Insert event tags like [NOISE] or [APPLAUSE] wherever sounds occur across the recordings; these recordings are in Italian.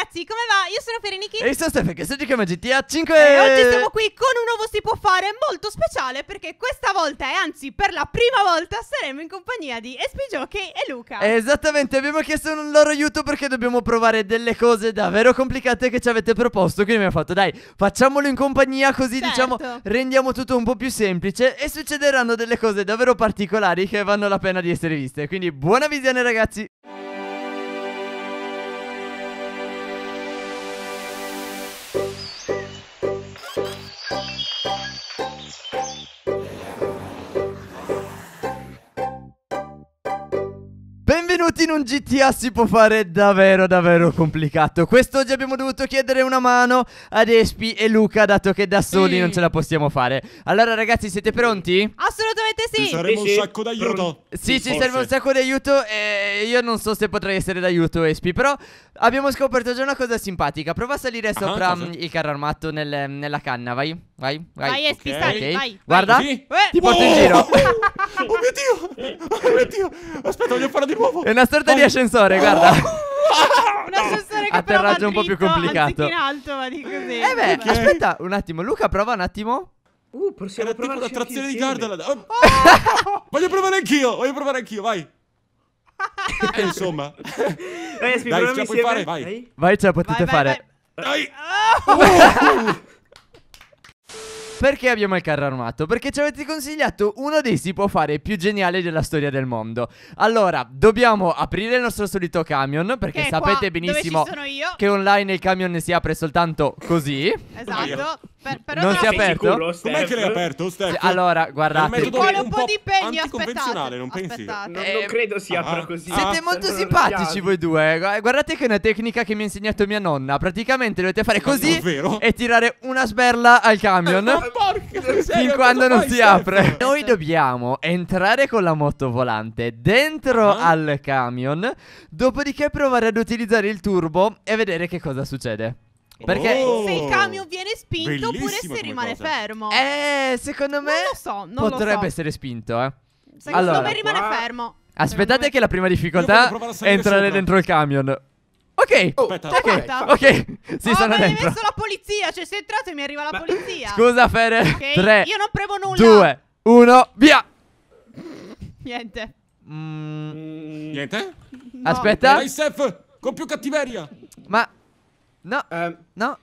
ragazzi, come va? Io sono Fereniki E io sono Stefan, che sto giocando a GTA 5 E oggi siamo qui con un nuovo Si può fare molto speciale Perché questa volta, e anzi per la prima volta, saremo in compagnia di Espi Jockey e Luca Esattamente, abbiamo chiesto un loro aiuto perché dobbiamo provare delle cose davvero complicate che ci avete proposto Quindi abbiamo fatto, dai, facciamolo in compagnia così certo. diciamo rendiamo tutto un po' più semplice E succederanno delle cose davvero particolari che vanno la pena di essere viste Quindi buona visione ragazzi in un GTA si può fare davvero davvero complicato Quest'oggi abbiamo dovuto chiedere una mano ad Espi e Luca Dato che da soli sì. non ce la possiamo fare Allora ragazzi siete pronti? Assolutamente sì Ci serve sì, un sacco d'aiuto Sì, ci forse. serve un sacco d'aiuto E io non so se potrei essere d'aiuto Espi Però abbiamo scoperto già una cosa simpatica Prova a salire ah, sopra ah, il carro armato nel, nella canna vai Vai, vai, vai Espi okay. sali, okay. vai Guarda, sì. eh. ti porto oh. in giro [LAUGHS] Oh mio Dio, oh mio Dio Aspetta voglio farlo di nuovo È una sorta Salta di ascensore, guarda. [LAUGHS] un [LAUGHS] ascensore che atterraggio un po' più complicato. in alto, ma dico così. Eh beh, Perché? aspetta un attimo, Luca prova un attimo. Uh, possiamo Era tipo la trazione di Gardaland. Oh, oh, [LAUGHS] voglio provare anch'io, voglio provare anch'io, vai. eh, insomma. Dai, Dai ce la puoi fare, vai. Vai, ce la potete vai, vai, fare. Vai. Dai. Oh. Perché abbiamo il carro armato? Perché ci avete consigliato uno dei si può fare più geniali della storia del mondo. Allora, dobbiamo aprire il nostro solito camion, perché che sapete qua, benissimo che online il camion si apre soltanto così. Esatto. Per, però non si è aperto? Com'è che l'hai aperto, Steph? Allora, guardate. Ci vuole un po' di impegno, aspettate. Non pensi? Aspettate. Non, non eh, credo si apra ah, così. Siete ah, molto simpatici voi due. Guardate che è una tecnica che mi ha insegnato mia nonna. Praticamente dovete fare così e tirare una sberla al camion. Ma porca, fin quando non si sempre? apre. Noi dobbiamo entrare con la moto volante dentro ah. al camion, dopodiché provare ad utilizzare il turbo e vedere che cosa succede. Perché oh, se il camion viene spinto oppure se rimane cosa. fermo. Eh, secondo me so, potrebbe so. essere spinto, eh. Secondo allora, me rimane qua... fermo. Aspettate me... che la prima difficoltà è entrare sopra. dentro il camion. Ok, oh, aspetta, ok, aspetta. ok. Si oh, sono ma dentro. Ma messo la polizia, cioè sei entrato e mi arriva la ma... polizia. Scusa Fede. Ok, 3, [LAUGHS] io non premo nulla. 2, 1, via. Niente. Mm. Niente? No. Aspetta. Dai, Sef, con più cattiveria. Ma No. Eh. No.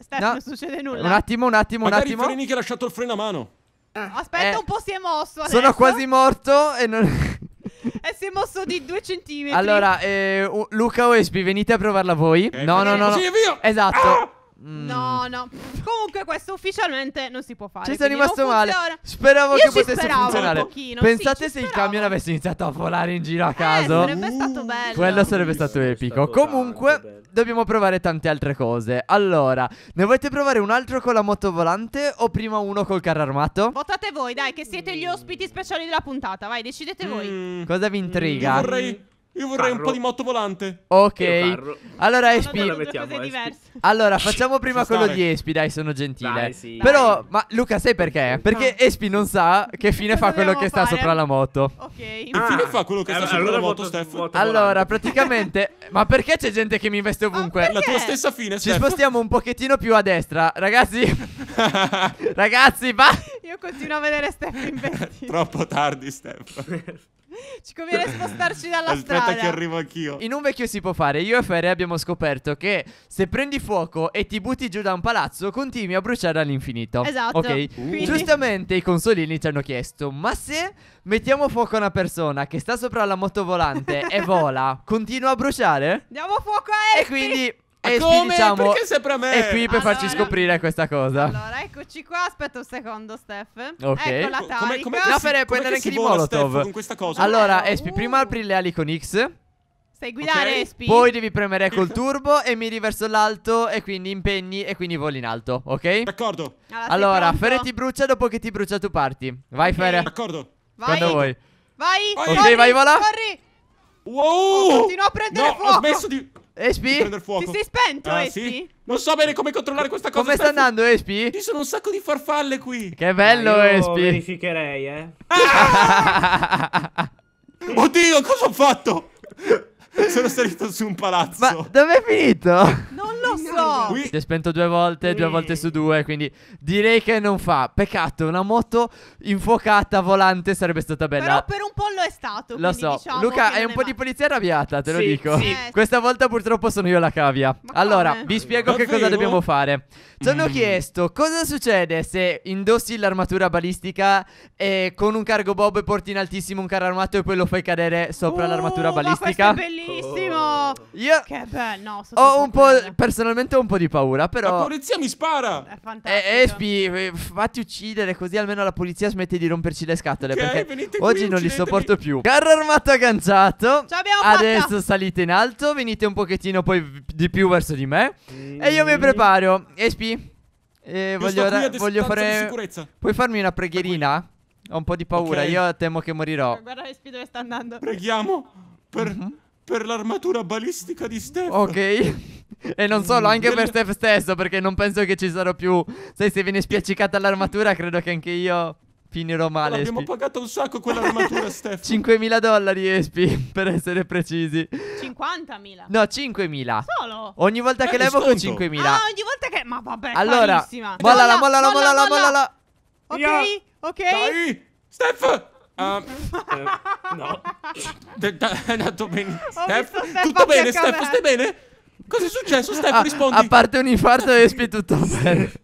Steph, no. non succede nulla. Un attimo, un attimo, Magari un attimo. Magari che ha lasciato il freno a mano. Ah. Aspetta, eh. un po' si è mosso adesso. Sono quasi morto e non... [LAUGHS] E si è mosso di due centimetri. Allora, eh, Luca Oespi, venite a provarla voi. Eh, no, no, no, no. Sì, via. Esatto. Ah! Mm. No, no. Comunque, questo ufficialmente non si può fare. Ci sono rimasto male. Speravo Io che potesse speravo funzionare. Un pochino, Pensate sì, se il camion avesse iniziato a volare in giro a eh, caso. Eh, sarebbe uh, stato mm. bello. Quello sarebbe stato sarebbe epico. Stato Comunque, bello. dobbiamo provare tante altre cose. Allora, ne volete provare un altro con la moto volante? o prima uno col carro armato? Votate voi, dai, che siete gli ospiti speciali della puntata. Vai, decidete mm. voi. Cosa vi intriga? Io vorrei io vorrei Parlo. un po' di moto volante. Ok. Allora, Espi. No, mettiamo, Espi. Allora, facciamo prima quello di Espi, dai, sono gentile. Dai, sì. Però, dai. ma Luca, sai perché? Perché ah. Espi non sa che fine fa quello che sta sopra la moto. Ok. Che ah. fine fa quello che eh, sta allora sopra la moto, Stefano? Allora, praticamente. ma perché c'è gente che mi investe ovunque? Ah, la tua stessa fine, Ci spostiamo un pochettino più a destra, ragazzi. [LAUGHS] ragazzi, va. Io continuo a vedere Steph [LAUGHS] investire. Troppo tardi, Steph. [LAUGHS] Ci conviene spostarci dalla Aspetta strada. Aspetta che arrivo anch'io. In un vecchio si può fare. Io e Ferre abbiamo scoperto che se prendi fuoco e ti butti giù da un palazzo, continui a bruciare all'infinito. Esatto. Ok. Uh. Giustamente i consolini ci hanno chiesto: "Ma se mettiamo fuoco a una persona che sta sopra la motovolante [LAUGHS] e vola, continua a bruciare?" Diamo fuoco a Effie. E quindi e Come? Diciamo, Perché sempre a me? È qui per allora, farci scoprire questa cosa. Allora, eccoci qua. Aspetta un secondo, Steph. Ok. Ecco la tarica. Come, come no, per prendere anche di Molotov. Con questa cosa. Allora, Espi, uh. prima apri le ali con X. Sei guidare, okay. Espi. Poi devi premere col turbo e miri verso l'alto e quindi impegni e quindi voli in alto, ok? D'accordo. Allora, allora Fere ti brucia dopo che ti brucia tu parti. Vai, okay. Fere. D'accordo. Vai. Quando vuoi. Vai. Ok, corri, vai, vola. Corri. Wow. Oh, continua a prendere no, fuoco. ho smesso di... Espi? Ti sei spento, ah, Espi? Sì? Non so bene come controllare questa cosa. Come sta andando, Espi? Ci sono un sacco di farfalle qui. Che bello, ah, Espi. verificherei, eh. Ah! [LAUGHS] Oddio, cosa ho fatto? Sono salito su un palazzo. Ma dove è finito? Non lo so. Qui... Si è spento due volte, due volte su due. Quindi direi che non fa. Peccato, una moto infuocata volante sarebbe stata bella. Però per un po' è stato. Lo so. Diciamo Luca, è un po' va. di polizia arrabbiata, te lo dico. Sì. Eh, Questa volta purtroppo sono io la cavia. allora, vi spiego Davvero? che cosa dobbiamo fare. Ci hanno mm. chiesto cosa succede se indossi l'armatura balistica e con un cargo bob e porti in altissimo un carro armato e poi lo fai cadere sopra uh, l'armatura balistica. Ma è bellissimo. Oh. Io che bello. No, ho un po', bella. personalmente ho un po' di paura, però... La polizia mi spara. È eh, fantastico. Espi, eh, fatti uccidere così almeno la polizia smette di romperci le scatole. Okay, perché oggi non li sopporto posso più Carro armato agganciato Ce l'abbiamo fatta Adesso salite in alto Venite un pochettino poi di più verso di me mm. E io mi preparo Espi eh, voglio, voglio fare Puoi farmi una preghierina? Ho un po' di paura okay. Io temo che morirò eh, Guarda Espi dove sta andando Preghiamo Per, mm -hmm. per l'armatura balistica di Steph Ok [LAUGHS] E non solo, anche per Steph stesso, perché non penso che ci sarò più. Sai, se viene spiaccicata l'armatura, credo che anche io. Finirò male. Allora, abbiamo pagato un sacco quell'armatura, [LAUGHS] Stefano. 5.000 dollari, Espi, per essere precisi. 50.000. No, 5.000. Solo. Ogni volta che eh, levo con 5.000. Ah, ogni volta che... Ma vabbè, Allora, carissima. mollala, mollala, mollala, mollala. Ok, ok. Dai, Steph. Um, [LAUGHS] eh, no. È andato bene. Steph, tutto bene, Steph, stai bene? Cosa è successo, Steph? Ah, Rispondi. A parte un infarto, Espi, tutto bene. [LAUGHS]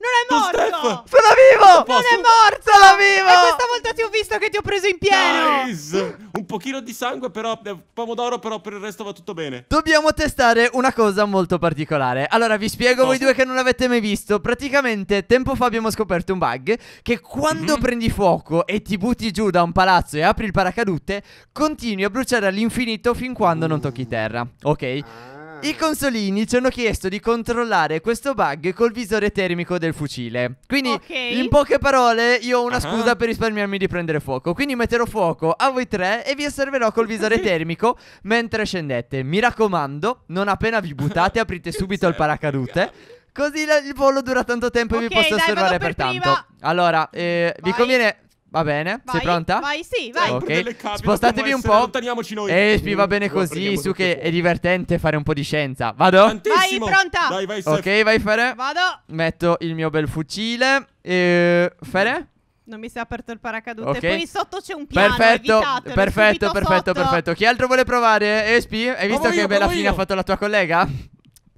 Non è morto! Steph, sono vivo! Non è morto! Sono vivo! E questa volta ti ho visto che ti ho preso in pieno! Nice. Un pochino di sangue però, eh, pomodoro però per il resto va tutto bene. Dobbiamo testare una cosa molto particolare. Allora vi spiego Cosa? voi due che non l'avete mai visto. Praticamente tempo fa abbiamo scoperto un bug che quando mm -hmm. prendi fuoco e ti butti giù da un palazzo e apri il paracadute, continui a bruciare all'infinito fin quando non tocchi terra. Ok? I consolini ci hanno chiesto di controllare questo bug col visore termico del fucile. Quindi, okay. in poche parole, io ho una uh-huh. scusa per risparmiarmi di prendere fuoco. Quindi metterò fuoco a voi tre e vi osserverò col visore [LAUGHS] termico mentre scendete. Mi raccomando, non appena vi buttate, aprite subito il paracadute. Così il volo dura tanto tempo okay, e vi posso dai, osservare per pertanto. Prima. Allora, eh, vi conviene Va bene, vai, sei pronta? Vai, sì, vai. Ok, spostatevi un po'. Allontaniamoci noi. Espi, va bene così. Su che è divertente fare un po' di scienza. Vado? Tantissimo. Vai, pronta. Dai, vai, Sef. Ok, vai, Fere. Vado. Metto il mio bel fucile. E... Fere? Non mi si è aperto il paracadute. Okay. Poi sotto c'è un piano. Perfetto, perfetto, perfetto, sotto. perfetto. Chi altro vuole provare? Espi, hai visto provo che bella fine ha fatto la tua collega?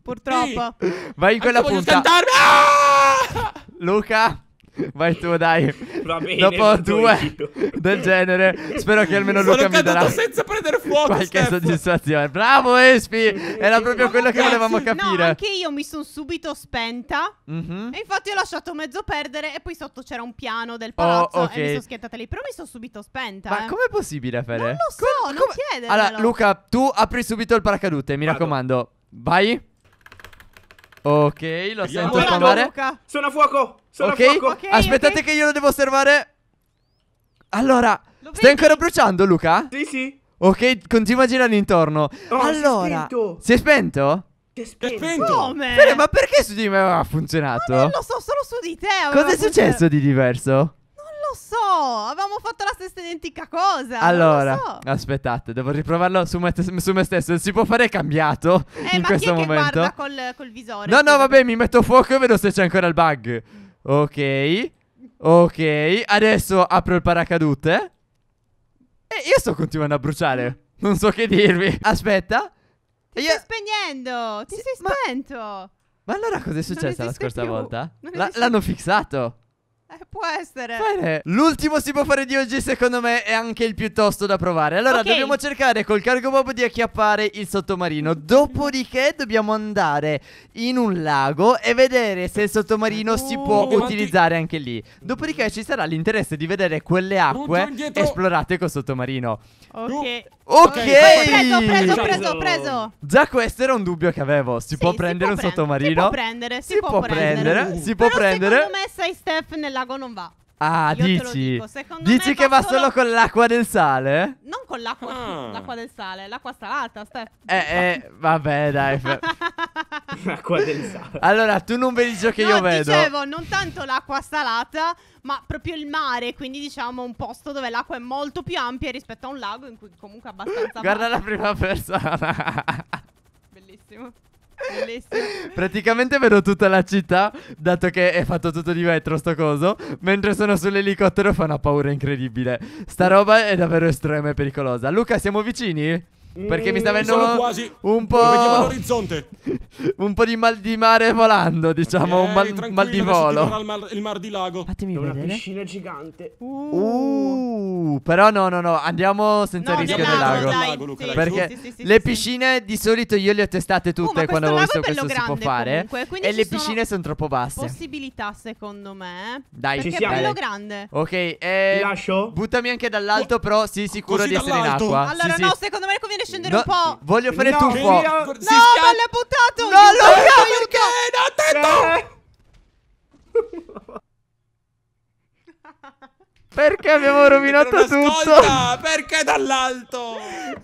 Purtroppo. Sì. Vai in quella Anche punta. Ah! Luca. Vai tu, dai. Va bene, Dopo due io. del genere, spero che almeno Luca mi darà senza prendere fuoco, qualche Steph. soddisfazione. Bravo Espi, era proprio quello che volevamo capire. No, anche io mi sono subito spenta. Mm-hmm. E infatti ho lasciato mezzo perdere e poi sotto c'era un piano del palazzo oh, okay. e mi sono schiantata lì, però mi sono subito spenta. Ma eh. com'è possibile, Fede? Non lo so, come, non chiedere. Allora, Luca, tu apri subito il paracadute, mi Vado. raccomando. Vai. Ok, lo Andiamo. sento Vado, Luca. Sono a fuoco. Sono okay? ok? Aspettate okay. che io lo devo osservare. Allora, lo stai vedi? ancora bruciando, Luca? Sì, sì. Ok, continua a girare intorno. Oh, allora, si è spento? Si è spento. spento. Come? Fede, ma perché su di me ha funzionato? Ma non lo so, solo su di te. Cosa è successo di diverso? Non lo so, avevamo fatto la stessa identica cosa. Allora, so. aspettate, devo riprovarlo su me, su me, stesso. Si può fare cambiato eh, in questo momento. Che guarda col, col visore. No, no, vabbè, mi metto fuoco e vedo se c'è ancora il bug. Ok. Ok. Adesso apro il paracadute. E io sto continuando a bruciare. Non so che dirvi. Aspetta. Ti io... stai spegnendo. Ti sì, sei spento. Ma... ma allora cosa è successo la scorsa più. volta? L- l'hanno fissato. Eh, può essere. Bene. L'ultimo si può fare di oggi, secondo me, è anche il piuttosto da provare. Allora, okay. dobbiamo cercare col cargo bob di acchiappare il sottomarino. Dopodiché dobbiamo andare in un lago e vedere se il sottomarino oh, si può uh, utilizzare anche lì. Dopodiché ci sarà l'interesse di vedere quelle acque esplorate col sottomarino. Ok. Ok. Preso, ho preso, ho preso. Già questo era un dubbio che avevo. Si sì, può prendere si può un prendere. sottomarino? Si può prendere, si, si può prendere. prendere. Si Però può prendere. Secondo me, sai Steph nel lago non va. Ah, Io dici? Dici che va solo... solo... con l'acqua del sale? Non con l'acqua, ah. l'acqua del sale, l'acqua salata, Steph. Eh, eh, vabbè, dai. [LAUGHS] l'acqua del sale. Allora, tu non vedi ciò che no, io vedo. dicevo, non tanto l'acqua salata, ma proprio il mare, quindi diciamo un posto dove l'acqua è molto più ampia rispetto a un lago in cui comunque è abbastanza Guarda male. la prima persona. [LAUGHS] Bellissimo. Bellissimo. Praticamente vedo tutta la città, dato che è fatto tutto di vetro sto coso, mentre sono sull'elicottero fa una paura incredibile. Sta roba è davvero estrema e pericolosa. Luca, siamo vicini? Perché mm, mi sta mm, venendo quasi. un po'. l'orizzonte. [LAUGHS] un po' di mal di mare volando, diciamo. Okay, un mal, mal, di volo. Il mar, il mar di lago. Fatemi È una vedere. piscina gigante. Uh. uh. Uh, però no, no, no, andiamo senza no, rischio del lago. Dai, lago Luca, sì, perché sì, sì, le piscine di solito io le ho testate uh, tutte uh, quando ho visto questo si può fare. Comunque, e le piscine sono troppo basse. Possibilità secondo me. Dai, perché ci siamo. è bello grande. Ok, eh, lascio. Buttami anche dall'alto, però sì, sicuro di essere in acqua. Allora no, secondo me conviene scendere no, un po'. Voglio fare no, tuffo. No, ma l'ha buttato. No, lo Luca, aiuto. Attento! Perché abbiamo rovinato tutto? Perché dall'alto?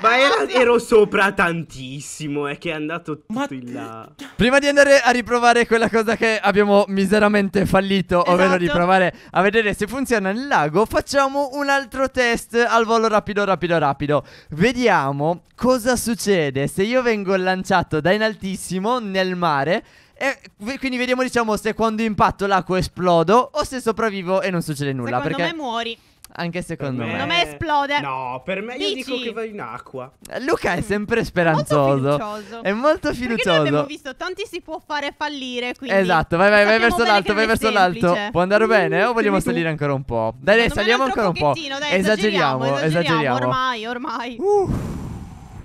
Ma era, ero sopra tantissimo, è che è andato tutto Ma... in là. Prima di andare a riprovare quella cosa che abbiamo miseramente fallito, esatto. ovvero di provare a vedere se funziona il lago, facciamo un altro test al volo rapido, rapido, rapido. Vediamo cosa succede se io vengo lanciato da in altissimo nel mare e quindi vediamo, diciamo, se quando impatto l'acqua esplodo o se sopravvivo e non succede nulla. Secondo perché me muori. Anche secondo me. Secondo me esplode. No, per me Dici? io dico che vai in acqua. Luca è sempre speranzoso. Molto è molto fiducioso. Perché abbiamo visto tanti si può fare fallire, quindi Esatto, vai vai, vai verso l'alto, vai verso l'alto. Può andare bene eh, o vogliamo salire ancora un po'? Dai, dai saliamo ancora un po'. Dai, esageriamo, esageriamo, esageriamo, Ormai, ormai. Uff.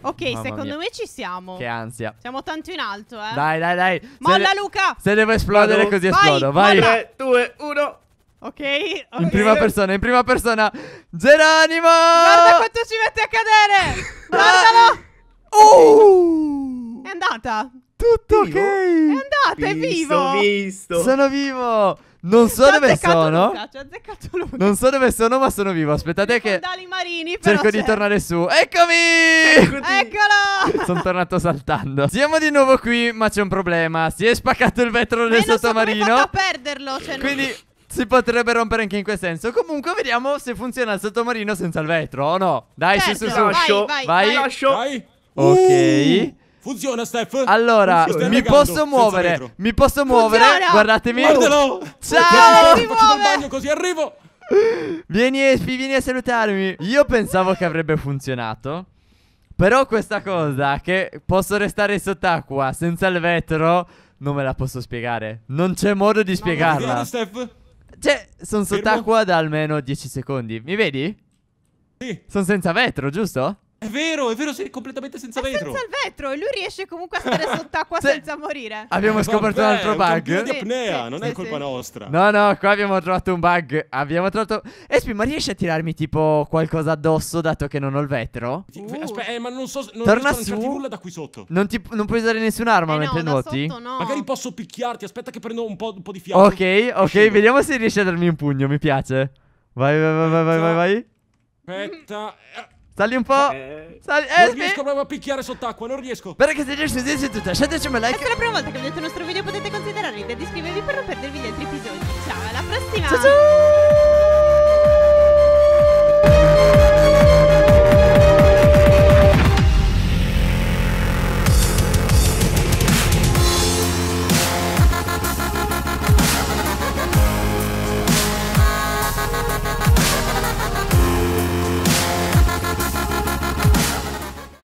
Ok, Mamma secondo mia. me ci siamo. Che ansia. Siamo tanto in alto, eh. Dai, dai, dai. Molla, se Luca. Se devo esplodere, così Vai, esplodo. Vai. 3, 2, 1. Ok, In prima persona, in prima persona. Geronimo! Guarda quanto ci mette a cadere! Ah. Guardalo! Oh! È andata. Tutto vivo? ok. È andata, visto, è vivo. Visto. Sono vivo. Non so dove sono. Luca, Luca. Non so dove sono, ma sono vivo. Aspettate che. Marini, cerco di tornare su. Eccomi! Eccolo! [LAUGHS] sono tornato saltando. Siamo di nuovo qui, ma c'è un problema. Si è spaccato il vetro del sottomarino. Non so come a perderlo. Cioè Quindi. Si potrebbe rompere anche in quel senso. Comunque, vediamo se funziona il sottomarino senza il vetro o no. Dai, certo. su, su, su. Vai, vai, vai. vai. Vai. Ok. Uh. Funziona, Steph. Allora, Funziona. mi posso muovere. Mi posso muovere. Funziona. Guardatemi. Guardalo. Ciao. Mi bagno così arrivo. Vieni, Espi, vieni a salutarmi. Io pensavo che avrebbe funzionato. Però questa cosa che posso restare sott'acqua senza il vetro non me la posso spiegare. Non c'è modo di spiegarla. No, Steph. Cioè, sono sott'acqua da almeno 10 secondi. Mi vedi? Sì. Sono senza vetro, giusto? È vero, è vero, sei completamente senza è vetro. Senza il vetro, e lui riesce comunque a stare sott'acqua [LAUGHS] senza morire. Abbiamo scoperto Vabbè, un altro bug. È di apnea, sì, non sì, è colpa nostra. No, no, qua abbiamo trovato un bug. Abbiamo trovato. Espi, ma riesci a tirarmi tipo qualcosa addosso dato che non ho il vetro? Uh. Aspetta, eh, ma non so. Non Torna su. nulla da qui sotto. Non, ti, non puoi usare nessun'arma eh mentre no, nuoti? Sotto, no. Magari posso picchiarti. Aspetta, che prendo un po', un po di fiato. Ok, ok, Scendo. vediamo se riesci a darmi un pugno. Mi piace. Vai, vai, vai, vai, vai, vai. Aspetta. Eh, Sali un po'. Eh, Sali. Eh, non riesco proprio a picchiare sott'acqua, non riesco. Perché se riesci, tutto, lasciateci un like. Se è la prima volta che vedete il nostro video potete considerare di iscrivervi per non perdervi gli altri episodi. Ciao, alla prossima. Ciao ciao.